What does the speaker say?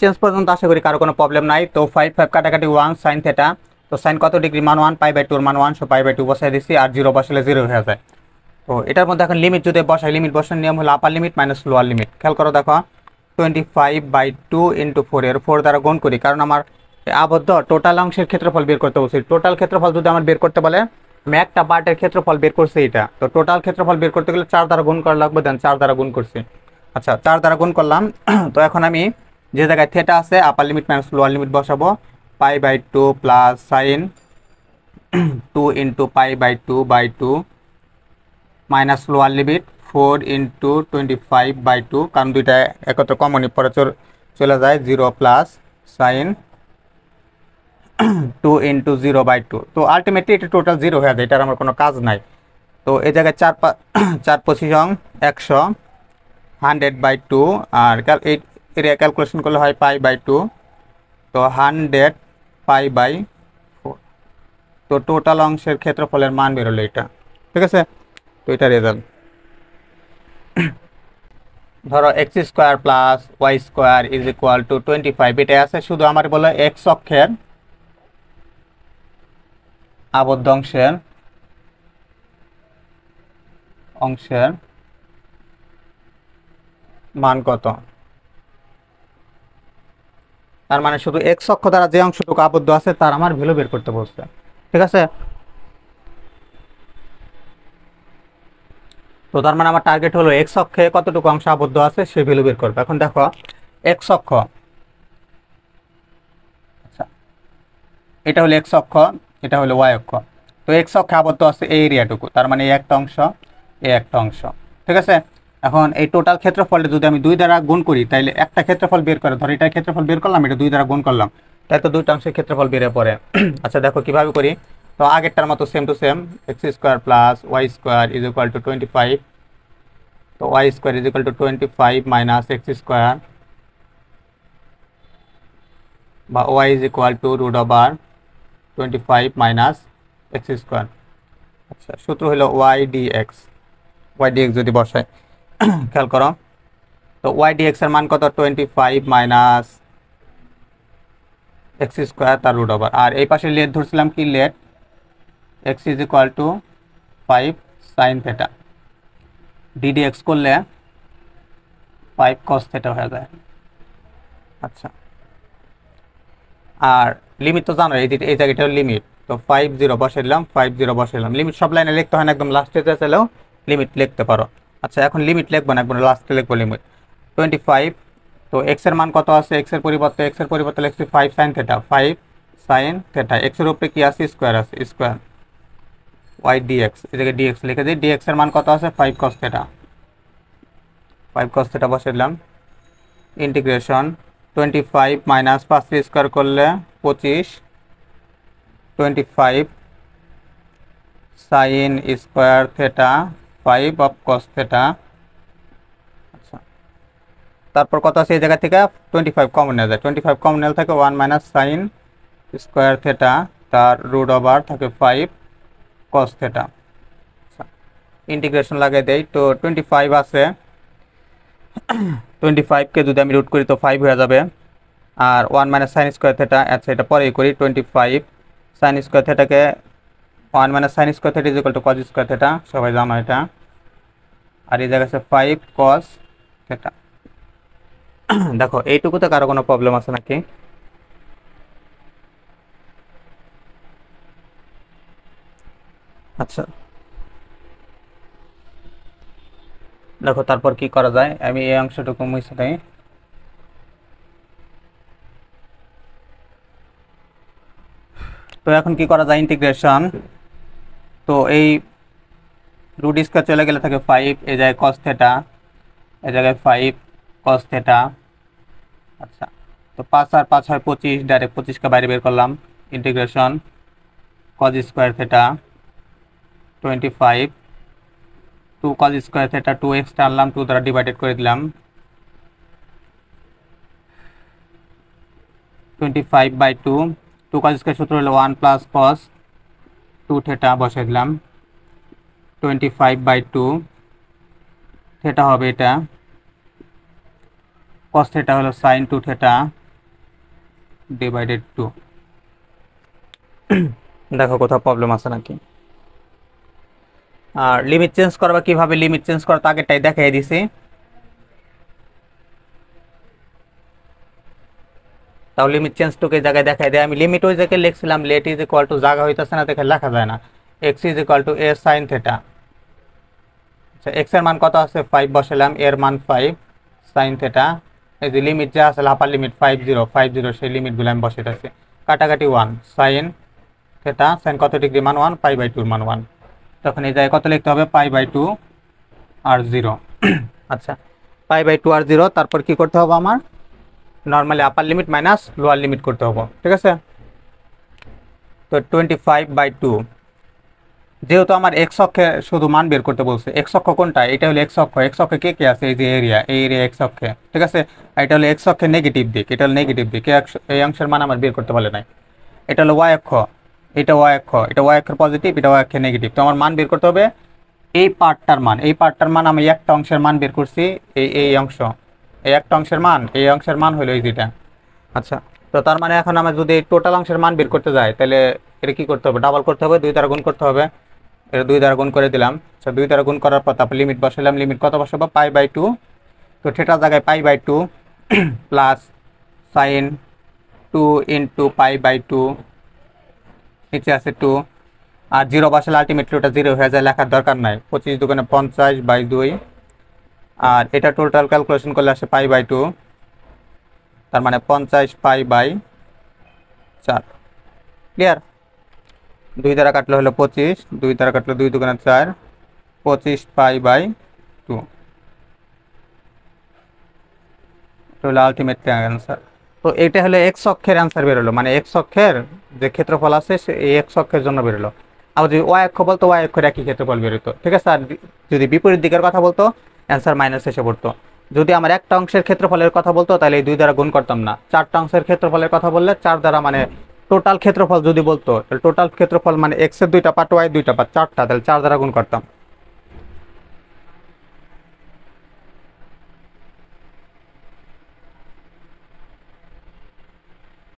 change পর্যন্ত আশা করি কারো কোনো প্রবলেম নাই তো ফাইভ ফাইভ কাটাকাটি ওয়ান সাইন থেটা তো সাইন কত ডিগ্রি মান ওয়ান পাই বাই টুর মান one so pi by two বসাই দিচ্ছি আর জিরো বসালে জিরো হয়ে যায় তো এটার মধ্যে এখন লিমিট যদি বসাই লিমিট বসানোর নিয়ম হলো upper limit minus lower limit খেয়াল করো দেখো twenty five by two into four এর ফোর দ্বারা গুণ করি কারণ আমার আবদ্ধ টোটাল অংশের ক্ষেত্রফল বের করতে বলছি টোটাল ক্ষেত্রফল যদি আমার বের করতে বলে আমি একটা পার্টের ক্ষেত্রফল বের করছি এটা তো টোটাল ক্ষেত্রফল বের করতে গেলে চার দ্বারা গুণ করা লাগবে দেন চার দ্বারা গুণ করছি আচ্ছা চার দ্বারা গুণ করলাম তো এখন আমি যে জায়গায় থেটা আছে upper limit minus lower limit বসাবো pi by two plus sine two into pi by two by two minus lower limit four into twenty five by two কারণ দুইটা একত্রে কমনই পরে চলে যায় zero plus sine two into zero by two তো ultimately এটা টোটাল জিরো হয়ে যায় এটার আমার কোনো কাজ নাই তো এ জায়গায় চার চার পঁচিশ অং একশো হান্ড্রেড বাই টু আর এই এরিয়া ক্যালকুলেশন করলে হয় পাই বাই টু তো হান্ড্রেড পাই বাই ফোর তো টোটাল অংশের ক্ষেত্রফলের মান বেরোলো এটা ঠিক আছে তো এটা রেজাল্ট ধরো X square plus Y square is equal to twenty five এটা আছে শুধু আমার বলে এক্স অক্ষের আবদ্ধ অংশের অংশের মান কত তার মানে শুধু এক্স অক্ষ দ্বারা যে অংশটুকু আবদ্ধ আছে তার আমার ভ্যালু বের করতে বলছে ঠিক আছে তো তার মানে আমার টার্গেট হলো এক্স অক্ষে কতটুকু অংশ আবদ্ধ আছে সে ভ্যালু বের করবে এখন দেখো এক্স আচ্ছা, অক্ষ এটা হলো এক্স অক্ষ এটা হলো ওয়াই অক্ষ তো এক্স অক্ষে আবদ্ধ আছে এই এরিয়াটুকু তার মানে এই একটা অংশ এই একটা অংশ ঠিক আছে এখন এই টোটাল ক্ষেত্রফলটা যদি আমি দুই দ্বারা গুণ করি তাহলে একটা ক্ষেত্রফল বের করে ধর এটা ক্ষেত্রফল বের করলাম এটা দুই দ্বারা গুণ করলাম তাই তো দুইটা অংশের ক্ষেত্রফল বেড়ে পড়ে আচ্ছা দেখো কিভাবে করি তো আগেরটার মতো same to same X square plus Y square is equal to twenty five তো Y square is equal to twenty five minus X square বা Y is equal to root over twenty five minus X square আচ্ছা সূত্র হলো Y D X Y D X যদি বসায় খেয়াল করো তো ওয়াই ডিএক্স এর মান কত twenty five minus X square তার রুট ওভার আর এই পাশে লেট ধরছিলাম কি let X is equal to five sine theta ডিডি এক্স করলে ফাইভ কস থেটা হয়ে যায় আচ্ছা আর লিমিট তো জানো এই এই জায়গাটা লিমিট তো ফাইভ জিরো বসে দিলাম ফাইভ জিরো বসে দিলাম লিমিট সব লাইনে লিখতে হয় না একদম লাস্টে যা চাইলেও লিমিট লিখতে পারো আচ্ছা এখন লিমিট লিখবো না একবার লাস্টে লিখবো লিমিট টোয়েন্টি ফাইভ তো এক্সের মান কত আছে এক্সের পরিবর্তে এক্সের পরিবর্তে লিখছি five sine theta five sine theta এক্সের উপরে কী আছে স্কোয়ার আছে স্কোয়ার ওয়াই ডিএক্স এদিকে ডিএক্স লিখে দিই ডিএক্সের মান কত আছে five cos theta five cos theta বসে দিলাম ইন্টিগ্রেশন টোয়েন্টি ফাইভ মাইনাস পাঁচ স্কোয়ার করলে পঁচিশ twenty five sine square theta five of cos theta আচ্ছা তারপর কত আছে এই জায়গা থেকে টোয়েন্টি ফাইভ কমন নেওয়া যায় টোয়েন্টি ফাইভ কমন নেওয়া থাকে one minus sine square theta তার রুট ওভার থাকে ফাইভ কস থেটা ইন্টিগ্রেশন লাগিয়ে দেই তো টোয়েন্টি ফাইভ আছে টোয়েন্টি ফাইভকে যদি আমি রুট করি তো ফাইভ হয়ে যাবে আর one minus sine square theta আচ্ছা এটা পরেই করি টোয়েন্টি ফাইভ সাইন স্কোয়ার থেটাকে one minus sine square theta is equal to cos square theta সবাই জানো এটা আর এই জায়গা আছে ফাইভ কস থেটা দেখো এইটুকুতে কারো কোনো প্রবলেম আছে নাকি আচ্ছা দেখো তারপর কি করা যায় আমি এই অংশটুকু মুছে দেই তো এখন কি করা যায় ইন্টিগ্রেশন তো এই রুট স্কোয়ার চলে গেলে থাকে ফাইভ এ জায়গায় কস থেটা এ জায়গায় ফাইভ কস থেটা আচ্ছা তো পাঁচ আর পাঁচ হয় পঁচিশ ডাইরেক্ট পঁচিশকে বাইরে বের করলাম integration cos square theta twenty five two cos square theta two extra আনলাম টু দ্বারা ডিভাইডেড করে দিলাম twenty five by two two cos square সূত্র হলো one plus cos two theta বসাই দিলাম twenty five by two theta হবে এটা কস থেটা হলো sine two theta divided two দেখো কোথাও প্রবলেম আছে নাকি আর লিমিট চেঞ্জ করবা কিভাবে লিমিট চেঞ্জ করা তাকেটাই দেখাই দিছি তাও লিমিট চেঞ্জ টুকে জায়গায় দেখাই দেয় আমি লিমিট ওই জায়গায় লিখছিলাম লেট ইজ ইকুয়াল টু জায়গা হইতেছে না দেখে লেখা যায় না X is equal to A sine theta আচ্ছা এক্সের মান কত আছে ফাইভ বসালাম এর মান ফাইভ সাইন থেটা এই যে লিমিট যা আছে upper limit five zero five zero সেই লিমিটগুলো আমি বসেতেছি কাটাকাটি ওয়ান সাইন থেটা সাইন কত ডিগ্রি মান ওয়ান পাই বাই টুর মান ওয়ান তখন এই জায়গায় কত লিখতে হবে পাই বাই টু আর জিরো আচ্ছা পাই বাই টু আর জিরো তারপর কি করতে হবে আমার normally upper limit minus lower limit করতে হবে ঠিক আছে তো টোয়েন্টি ফাইভ বাই টু যেহেতু আমার এক্স অক্ষে শুধু মান বের করতে বলছে এক্স অক্ষ কোনটা এটা হলো এক্স অক্ষ এক্স অক্ষে কে কে আছে এই যে এরিয়া এই এরিয়া এক্স অক্ষে ঠিক আছে এটা হলো এক্স অক্ষে নেগেটিভ দিক এটা হলো নেগেটিভ দিক এই অংশের মান আমার বের করতে পারে নাই এটা হলো ওয়াই অক্ষ এটা ওয়াই অক্ষ এটা ওয়াই অক্ষের পজিটিভ এটা ওয়াই অক্ষের নেগেটিভ তো আমার মান বের করতে হবে এই পার্টটার মান এই পার্টটার মান আমি একটা অংশের মান বের করছি এই এই অংশ এই একটা অংশের মান এই অংশের মান হলো এই যেটা আচ্ছা তো তার মানে এখন আমার যদি টোটাল অংশের মান বের করতে যাই তাহলে এটা কী করতে হবে ডাবল করতে হবে দুই দ্বারা গুণ করতে হবে এটা দুই দ্বারা গুণ করে দিলাম আচ্ছা দুই দ্বারা গুণ করার পর তারপর লিমিট বসালাম লিমিট কত বসাবো পাই বাই টু তো সেটার জায়গায় pi by two plus sine two into pi by two নিচে আছে টু আর জিরো বসালে আলটিমেটলি ওটা জিরো হয়ে যায় লেখার দরকার নাই পঁচিশ দোকানে পঞ্চাশ বাই দুই আর এটা টোটাল ক্যালকুলেশন করলে আসে পাই বাই টু তার মানে পঞ্চাশ পাই বাই চার ক্লিয়ার দুই দ্বারা কাটলে হলো পঁচিশ দুই দ্বারা কাটলে দুই দুগুণে চার পঁচিশ পাই বাই টু হলো আলটিমেট অ্যান্সার তো এটা হলো এক অক্ষের অ্যান্সার বেরোলো মানে এক অক্ষের যে ক্ষেত্রফল আছে সে এক অক্ষের জন্য বেরোলো আর যদি ওয়াই অক্ষ বলতো ওয়াই অক্ষের একই ক্ষেত্রফল বেরোতো ঠিক আছে আর যদি বিপরীত দিকের কথা বলতো অ্যান্সার মাইনাস এসে পড়তো যদি আমার একটা অংশের ক্ষেত্রফলের কথা বলতো তাহলে এই দুই দ্বারা গুণ করতাম না চারটা অংশের ক্ষেত্রফলের কথা বললে চার দ্বারা মানে টোটাল ক্ষেত্রফল যদি বলতো তাহলে টোটাল ক্ষেত্রফল মানে এক্সের দুইটা পার্ট ওয়াই দুইটা পার্ট চারটা তাহলে চার দ্বারা গুণ করতাম